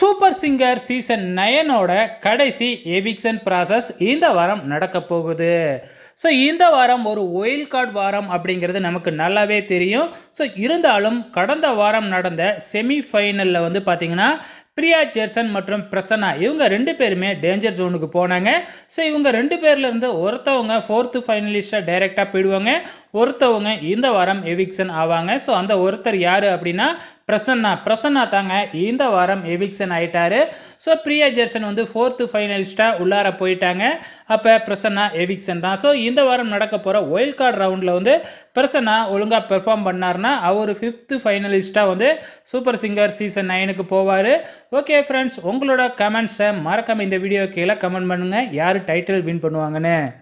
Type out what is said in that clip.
super singer season நயனோட கடைசி eviction process இந்த வாரம் நடக்க போகுது ஸோ இந்த வாரம் ஒரு ஒயில் கார்டு வாரம் அப்படிங்கிறது நமக்கு நல்லாவே தெரியும் ஸோ இருந்தாலும் கடந்த வாரம் நடந்த செமிஃபைனலில் வந்து பார்த்திங்கன்னா பிரியா ஜெர்சன் மற்றும் பிரசன்னா இவங்க ரெண்டு பேருமே டேஞ்சர் ஜோனுக்கு போனாங்க ஸோ இவங்க ரெண்டு பேர்லேருந்து ஒருத்தவங்க ஃபோர்த்து ஃபைனலிஸ்ட்டாக டைரெக்டாக போயிடுவாங்க ஒருத்தவங்க இந்த வாரம் எவிக்ஷன் ஆவாங்க ஸோ அந்த ஒருத்தர் யார் அப்படின்னா பிரசன்னா பிரசன்னா தாங்க இந்த வாரம் எவிக்ஷன் ஆயிட்டாரு ஸோ பிரியா ஜெர்சன் வந்து ஃபோர்த்து ஃபைனலிஸ்ட்டாக உள்ளார போயிட்டாங்க அப்போ பிரசன்னா எவிக்ஷன் தான் ஸோ இந்த வாரம் நடக்க போகிற ஒயில்ட் கார்டு ரவுண்டில் வந்து பிரசன்னா ஒழுங்காக பெர்ஃபார்ம் பண்ணார்னா அவர் ஃபிஃப்த்து ஃபைனலிஸ்ட்டாக வந்து சூப்பர் சிங்கர் சீசன் நைனுக்கு போவார் ஓகே ஃப்ரெண்ட்ஸ் உங்களோட கமெண்ட்ஸை மறக்காமல் இந்த வீடியோ கீழே கமெண்ட் பண்ணுங்கள் யார் டைட்டில் வின் பண்ணுவாங்கன்னு